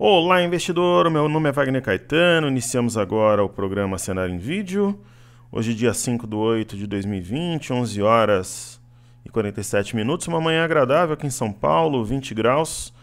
Olá, investidor! Meu nome é Wagner Caetano. Iniciamos agora o programa Cenário em Vídeo. Hoje, dia 5 de 8 de 2020, 11 horas e 47 minutos. Uma manhã agradável aqui em São Paulo, 20 graus.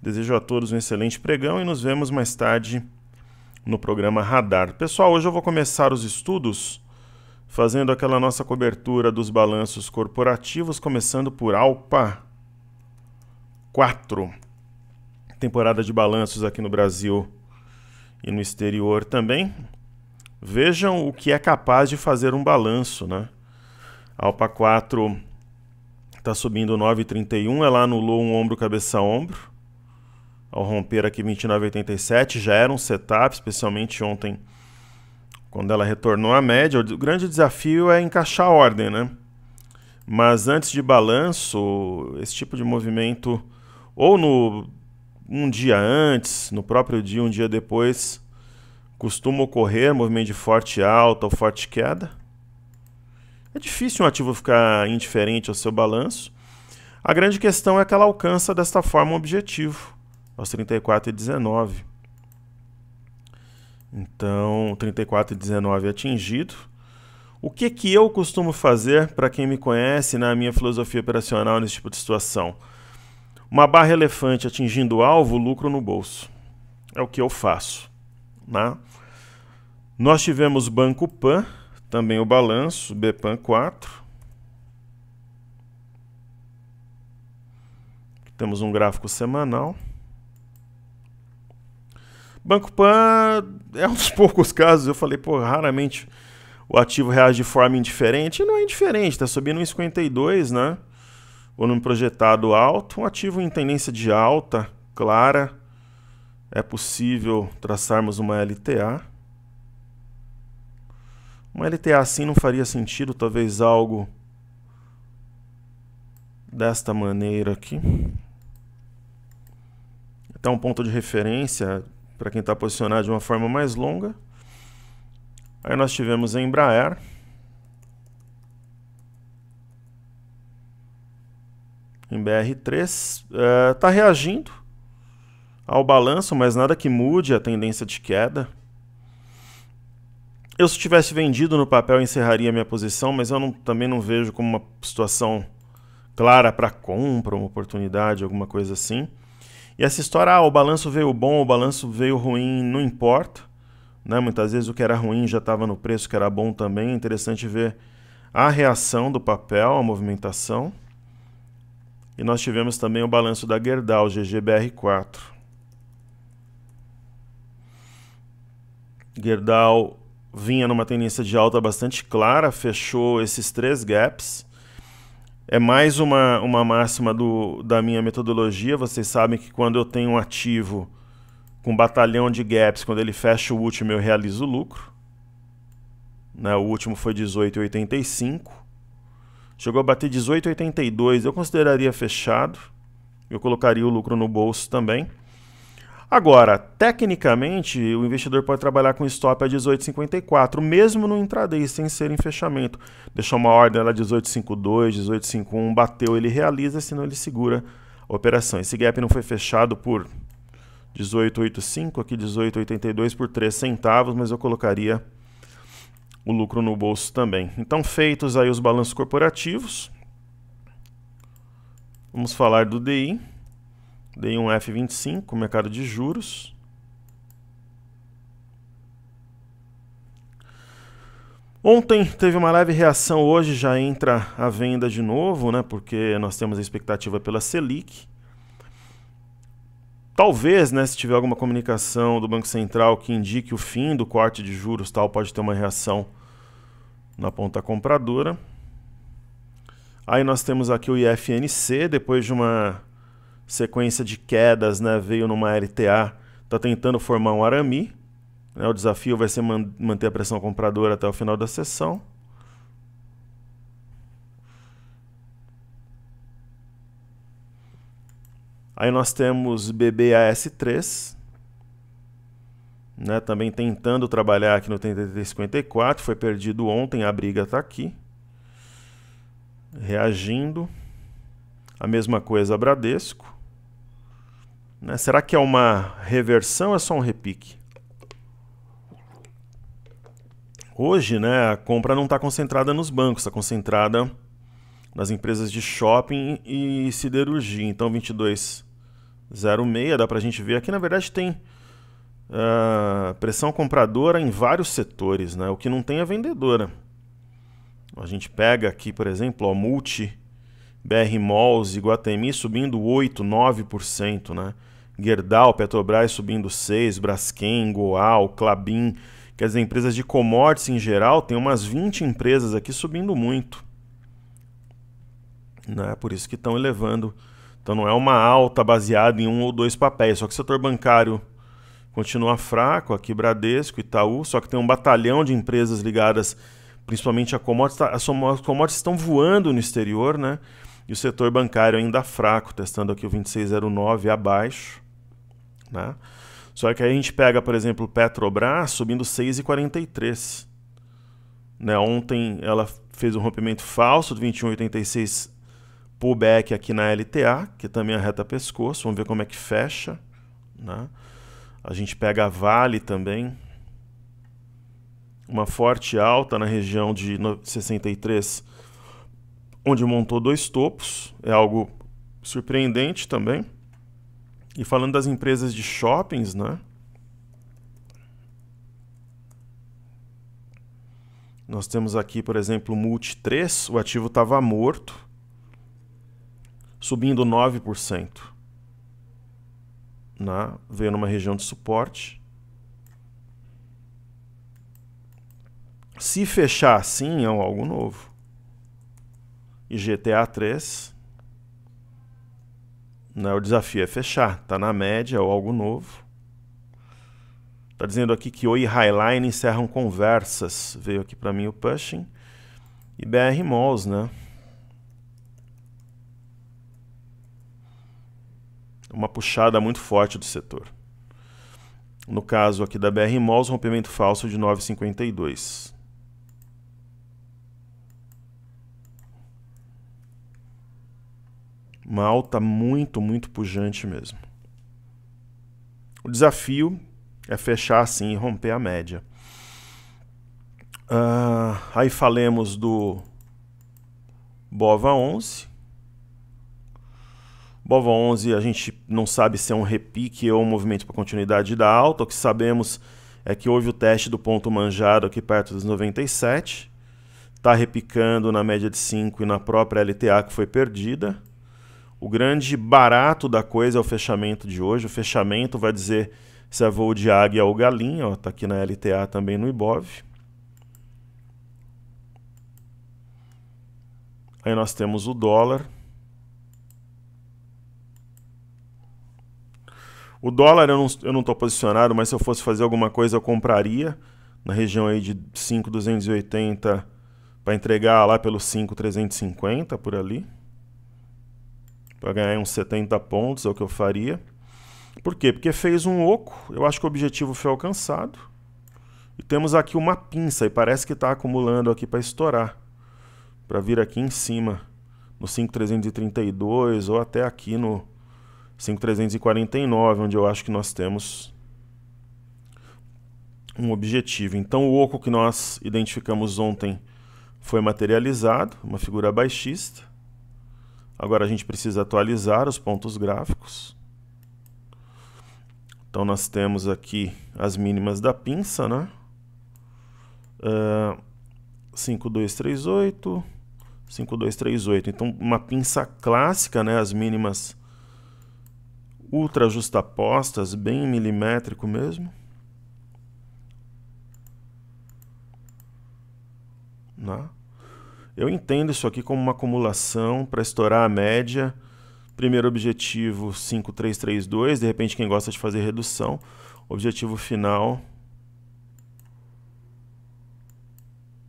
Desejo a todos um excelente pregão e nos vemos mais tarde no programa Radar. Pessoal, hoje eu vou começar os estudos fazendo aquela nossa cobertura dos balanços corporativos, começando por Alpa 4 temporada de balanços aqui no Brasil e no exterior também. Vejam o que é capaz de fazer um balanço, né? A Alpa 4 está subindo 9,31, ela anulou um ombro cabeça ombro ao romper aqui 29,87, já era um setup, especialmente ontem quando ela retornou à média. O grande desafio é encaixar a ordem, né? Mas antes de balanço, esse tipo de movimento ou no um dia antes, no próprio dia, um dia depois, costuma ocorrer movimento de forte alta ou forte queda. É difícil um ativo ficar indiferente ao seu balanço. A grande questão é que ela alcança desta forma o um objetivo, aos 34,19. Então, 34,19 é atingido. O que, que eu costumo fazer para quem me conhece na minha filosofia operacional nesse tipo de situação? Uma barra elefante atingindo o alvo, lucro no bolso. É o que eu faço. Né? Nós tivemos Banco Pan, também o balanço, BPAN 4. Temos um gráfico semanal. Banco Pan é um dos poucos casos, eu falei, pô, raramente o ativo reage de forma indiferente. E não é indiferente, está subindo 1,52, né? volume projetado alto, um ativo em tendência de alta clara. É possível traçarmos uma LTA. Uma LTA assim não faria sentido, talvez algo desta maneira aqui. Até um ponto de referência para quem está posicionado de uma forma mais longa. Aí nós tivemos a Embraer, em BR3, está eh, reagindo ao balanço, mas nada que mude a tendência de queda. Eu, se tivesse vendido no papel, encerraria minha posição, mas eu não, também não vejo como uma situação clara para compra, uma oportunidade, alguma coisa assim. E essa história, ah, o balanço veio bom, o balanço veio ruim, não importa. Né? Muitas vezes o que era ruim já estava no preço, o que era bom também. É interessante ver a reação do papel, a movimentação. E nós tivemos também o balanço da Gerdau, GGBR4. Gerdau vinha numa tendência de alta bastante clara, fechou esses três gaps. É mais uma, uma máxima do, da minha metodologia. Vocês sabem que quando eu tenho um ativo com batalhão de gaps, quando ele fecha o último, eu realizo o lucro. Né? O último foi 18,85. Chegou a bater 18,82. Eu consideraria fechado. Eu colocaria o lucro no bolso também. Agora, tecnicamente, o investidor pode trabalhar com stop a 18,54, mesmo no intraday, sem ser em fechamento. Deixou uma ordem lá 18,52, 18,51, bateu, ele realiza, senão ele segura a operação. Esse gap não foi fechado por 18,85, aqui 18,82 por 3 centavos, mas eu colocaria o lucro no bolso também. Então, feitos aí os balanços corporativos, vamos falar do DI. DI 1F25, mercado de juros. Ontem teve uma leve reação, hoje já entra a venda de novo, né? Porque nós temos a expectativa pela Selic. Talvez, né, se tiver alguma comunicação do Banco Central que indique o fim do corte de juros, tal, pode ter uma reação na ponta compradora. Aí nós temos aqui o IFNC, depois de uma sequência de quedas, né, veio numa LTA, está tentando formar um arami. Né, o desafio vai ser man manter a pressão compradora até o final da sessão. Aí nós temos BBAS3, né, também tentando trabalhar aqui no 3354, foi perdido ontem, a briga está aqui. Reagindo. A mesma coisa Bradesco. Né, será que é uma reversão ou é só um repique? Hoje, né, a compra não está concentrada nos bancos, está concentrada nas empresas de shopping e siderurgia. Então, 22 06, dá para a gente ver. Aqui, na verdade, tem uh, pressão compradora em vários setores, né? O que não tem é vendedora. A gente pega aqui, por exemplo, ó, Multi, BR Malls, Iguatemi subindo 8, 9%, né? Gerdau, Petrobras subindo 6, Braskem, Goal, Clabin, quer dizer, empresas de commodities em geral, tem umas 20 empresas aqui subindo muito. Né? Por isso que estão elevando então não é uma alta baseada em um ou dois papéis, só que o setor bancário continua fraco, aqui Bradesco, Itaú, só que tem um batalhão de empresas ligadas principalmente a commodities, tá, as commodities estão voando no exterior, né? E o setor bancário ainda fraco, testando aqui o 2609 abaixo, né? Só que aí a gente pega, por exemplo, Petrobras subindo 6,43. Né? Ontem ela fez um rompimento falso do 21,86 pullback aqui na LTA, que também é reta pescoço. Vamos ver como é que fecha. Né? A gente pega a Vale também. Uma forte alta na região de 63, onde montou dois topos. É algo surpreendente também. E falando das empresas de shoppings, né? Nós temos aqui, por exemplo, o Multi 3, o ativo estava morto, subindo 9%. Na, veio numa região de suporte. Se fechar assim, é algo novo. E GTA 3, né, o desafio é fechar. Está na média, é ou algo novo. Está dizendo aqui que Oi e Highline encerram conversas. Veio aqui para mim o Pushing. E BR Malls, né? uma puxada muito forte do setor. No caso aqui da BR Malls, rompimento falso de 9,52. Uma alta muito, muito pujante mesmo. O desafio é fechar assim e romper a média. Uh, aí falemos do Bova 11, Bova 11 a gente não sabe se é um repique ou um movimento para continuidade da alta. O que sabemos é que houve o teste do ponto manjado aqui perto dos 97. Está repicando na média de 5 e na própria LTA que foi perdida. O grande barato da coisa é o fechamento de hoje. O fechamento vai dizer se é voo de águia ou galinha. Está aqui na LTA também no IBOV. Aí nós temos o dólar. O dólar eu não estou não posicionado, mas se eu fosse fazer alguma coisa eu compraria na região aí de 5,280 para entregar lá pelos 5,350 por ali. Para ganhar uns 70 pontos é o que eu faria. Por quê? Porque fez um oco, eu acho que o objetivo foi alcançado. E temos aqui uma pinça e parece que está acumulando aqui para estourar. Para vir aqui em cima, no 5,332 ou até aqui no 5349, onde eu acho que nós temos um objetivo. Então o oco que nós identificamos ontem foi materializado, uma figura baixista. Agora a gente precisa atualizar os pontos gráficos. Então nós temos aqui as mínimas da pinça, né? Uh, 5238, 5238. Então uma pinça clássica, né? As mínimas ultra justapostas, bem milimétrico mesmo. Né? Eu entendo isso aqui como uma acumulação para estourar a média. Primeiro objetivo 5332, de repente quem gosta de fazer redução. Objetivo final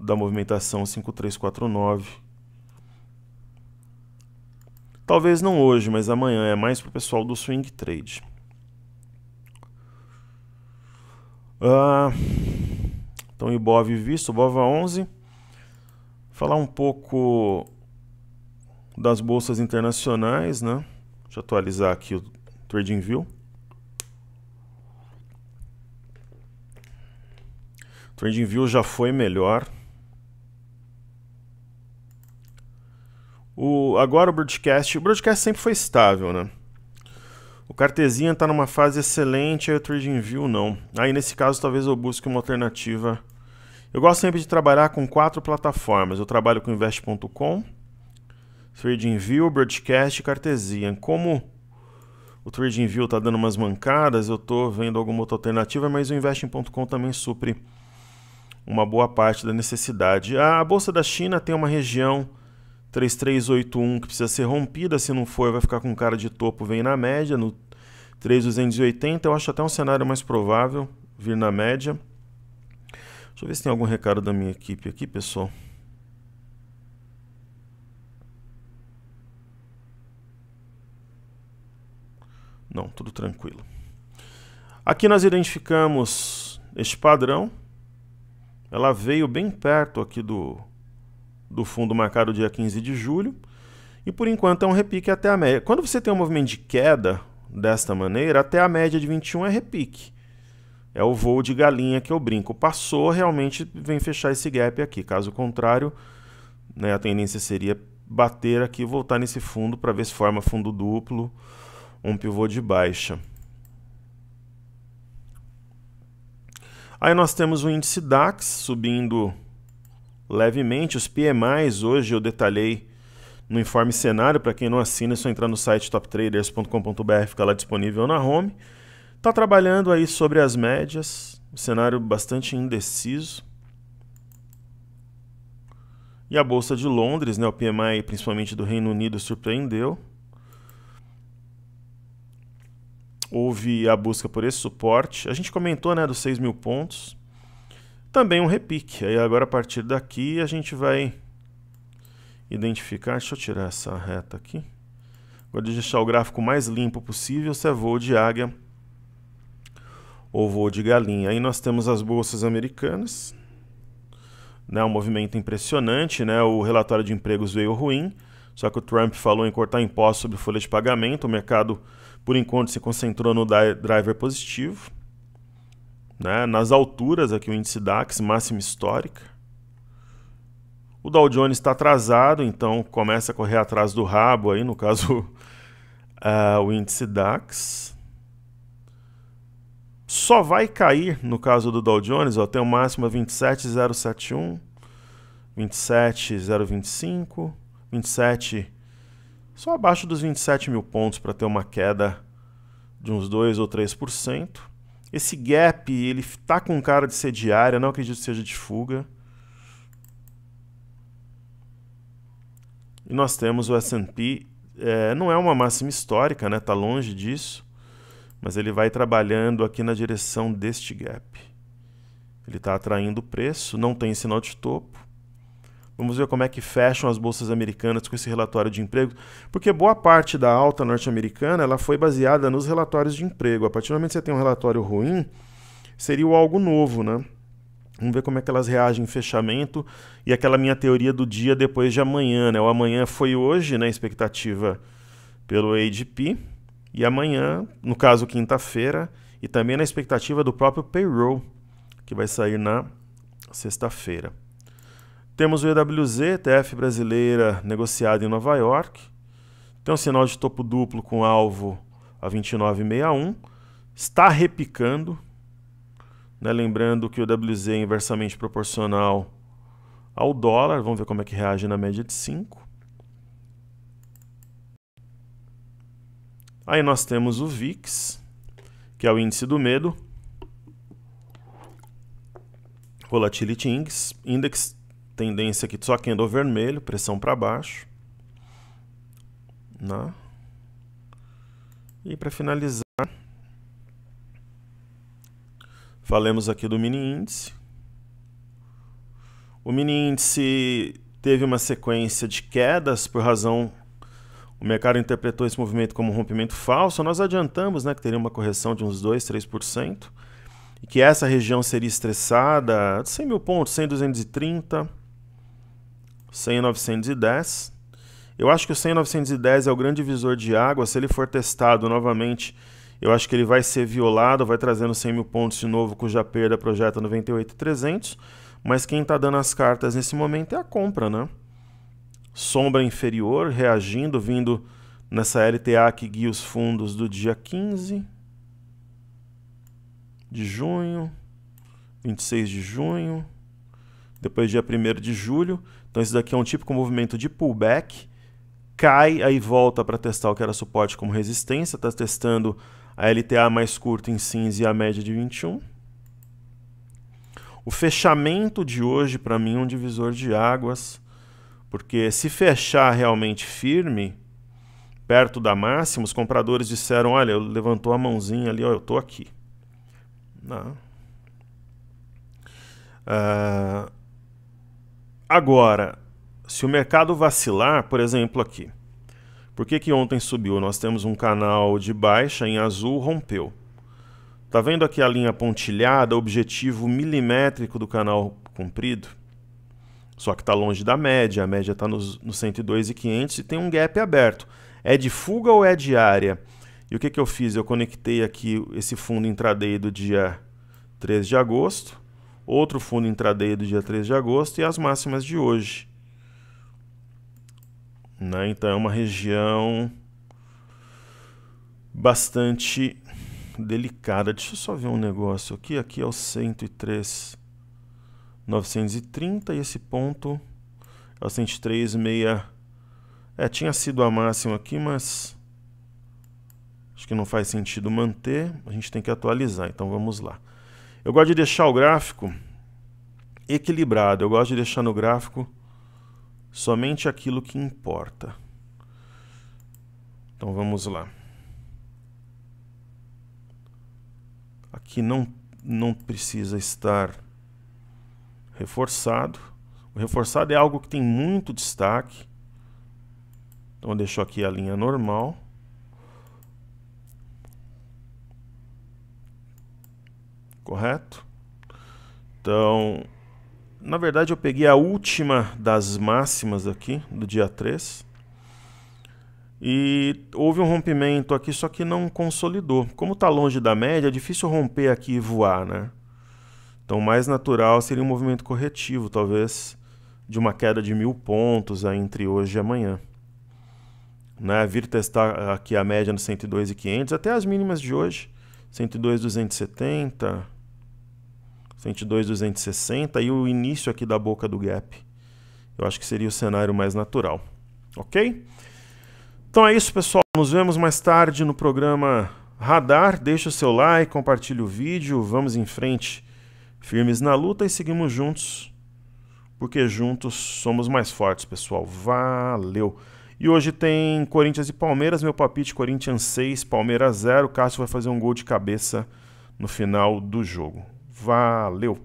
da movimentação 5349. Talvez não hoje, mas amanhã. É mais pro pessoal do swing trade. Ah, então, Ibov visto, Ibov a 11. Falar um pouco das bolsas internacionais, né? Deixa eu atualizar aqui o TradingView. TradingView já foi melhor. O, agora o broadcast. O broadcast sempre foi estável, né? O Cartesian está numa fase excelente, aí o TradingView não. Aí nesse caso talvez eu busque uma alternativa. Eu gosto sempre de trabalhar com quatro plataformas. Eu trabalho com invest.com, TradingView, Broadcast e Cartesian. Como o TradingView está dando umas mancadas, eu estou vendo alguma outra alternativa, mas o investing.com também supre uma boa parte da necessidade. A Bolsa da China tem uma região 3381 que precisa ser rompida, se não for vai ficar com cara de topo, vem na média, no 3280 eu acho até um cenário mais provável vir na média. Deixa eu ver se tem algum recado da minha equipe aqui, pessoal. Não, tudo tranquilo. Aqui nós identificamos este padrão. Ela veio bem perto aqui do do fundo marcado dia 15 de julho. E por enquanto é um repique até a média. Quando você tem um movimento de queda desta maneira, até a média de 21 é repique. É o voo de galinha que eu brinco. Passou, realmente vem fechar esse gap aqui. Caso contrário, né, a tendência seria bater aqui voltar nesse fundo para ver se forma fundo duplo, um pivô de baixa. Aí nós temos o índice DAX subindo levemente. Os PMIs hoje eu detalhei no informe cenário. Para quem não assina, é só entrar no site toptraders.com.br, fica lá disponível na home. Está trabalhando aí sobre as médias, um cenário bastante indeciso. E a Bolsa de Londres, né, o PMI principalmente do Reino Unido, surpreendeu. Houve a busca por esse suporte. A gente comentou né, dos 6 mil pontos. Também um repique. Aí agora a partir daqui a gente vai identificar, deixa eu tirar essa reta aqui. Vou deixar o gráfico mais limpo possível se é voo de águia ou voo de galinha. Aí nós temos as bolsas americanas, né, um movimento impressionante, né? O relatório de empregos veio ruim, só que o Trump falou em cortar impostos sobre folha de pagamento, o mercado por enquanto se concentrou no driver positivo. Né? Nas alturas aqui o índice DAX, máxima histórica. O Dow Jones está atrasado, então começa a correr atrás do rabo aí, no caso uh, o índice DAX. Só vai cair no caso do Dow Jones, ó, tem o máximo 27071, 27025, 27, só abaixo dos 27 mil pontos para ter uma queda de uns 2 ou 3%. Esse gap, ele tá com cara de ser diária, não acredito que seja de fuga. E nós temos o S&P, é, não é uma máxima histórica, né? Tá longe disso, mas ele vai trabalhando aqui na direção deste gap. Ele está atraindo o preço, não tem sinal de topo. Vamos ver como é que fecham as bolsas americanas com esse relatório de emprego, porque boa parte da alta norte-americana ela foi baseada nos relatórios de emprego. A partir do momento que você tem um relatório ruim, seria algo novo, né? Vamos ver como é que elas reagem em fechamento e aquela minha teoria do dia depois de amanhã, né? O amanhã foi hoje, né? Expectativa pelo ADP e amanhã, no caso quinta-feira, e também na expectativa do próprio payroll que vai sair na sexta-feira. Temos o EWZ, TF brasileira, negociado em Nova York. Tem um sinal de topo duplo com alvo a 29,61. Está repicando. Né? Lembrando que o EWZ é inversamente proporcional ao dólar. Vamos ver como é que reage na média de 5. Aí nós temos o VIX, que é o índice do medo. Volatility index tendência aqui só quem vermelho, pressão para baixo. Né? E para finalizar, falemos aqui do mini índice. O mini índice teve uma sequência de quedas por razão o mercado interpretou esse movimento como um rompimento falso. Nós adiantamos né, que teria uma correção de uns 2, 3%, e que essa região seria estressada, 100 mil pontos, 100, 230. 100 Eu acho que o 100 é o grande divisor de água. Se ele for testado novamente, eu acho que ele vai ser violado, vai trazendo 100 mil pontos de novo, cuja perda projeta 98,300. Mas quem está dando as cartas nesse momento é a compra, né? Sombra inferior reagindo, vindo nessa LTA que guia os fundos do dia 15 de junho, 26 de junho, depois dia 1 de julho. Então isso daqui é um típico tipo movimento de pullback, cai, aí volta para testar o que era suporte como resistência, está testando a LTA mais curta em cinza e a média de 21. O fechamento de hoje para mim é um divisor de águas, porque se fechar realmente firme, perto da máxima, os compradores disseram: Olha, levantou a mãozinha ali, ó, eu tô aqui. Não. Uh, Agora, se o mercado vacilar, por exemplo, aqui. Por que, que ontem subiu? Nós temos um canal de baixa em azul, rompeu. Tá vendo aqui a linha pontilhada, objetivo milimétrico do canal comprido? Só que está longe da média, a média está nos, nos 102,500 e tem um gap aberto. É de fuga ou é de área? E o que, que eu fiz? Eu conectei aqui esse fundo intraday do dia 3 de agosto outro fundo intraday do dia 3 de agosto e as máximas de hoje. Né? Então é uma região bastante delicada. Deixa eu só ver um negócio aqui. Aqui é o 103,930 e esse ponto é o 103,6. É, tinha sido a máxima aqui, mas acho que não faz sentido manter. A gente tem que atualizar, então vamos lá. Eu gosto de deixar o gráfico equilibrado, eu gosto de deixar no gráfico somente aquilo que importa. Então vamos lá. Aqui não, não precisa estar reforçado. O reforçado é algo que tem muito destaque. Então eu deixo aqui a linha normal. correto? Então, na verdade eu peguei a última das máximas aqui, do dia 3. E houve um rompimento aqui, só que não consolidou. Como está longe da média, é difícil romper aqui e voar, né? Então, mais natural seria um movimento corretivo, talvez, de uma queda de mil pontos aí entre hoje e amanhã. Né? Vir testar aqui a média no 102.500, até as mínimas de hoje, 102.270, 260 e o início aqui da boca do gap. Eu acho que seria o cenário mais natural, ok? Então é isso, pessoal. Nos vemos mais tarde no programa Radar. Deixa o seu like, compartilhe o vídeo. Vamos em frente, firmes na luta e seguimos juntos, porque juntos somos mais fortes, pessoal. Valeu! E hoje tem Corinthians e Palmeiras. Meu palpite: Corinthians 6, Palmeiras 0. Cássio vai fazer um gol de cabeça no final do jogo. Valeu!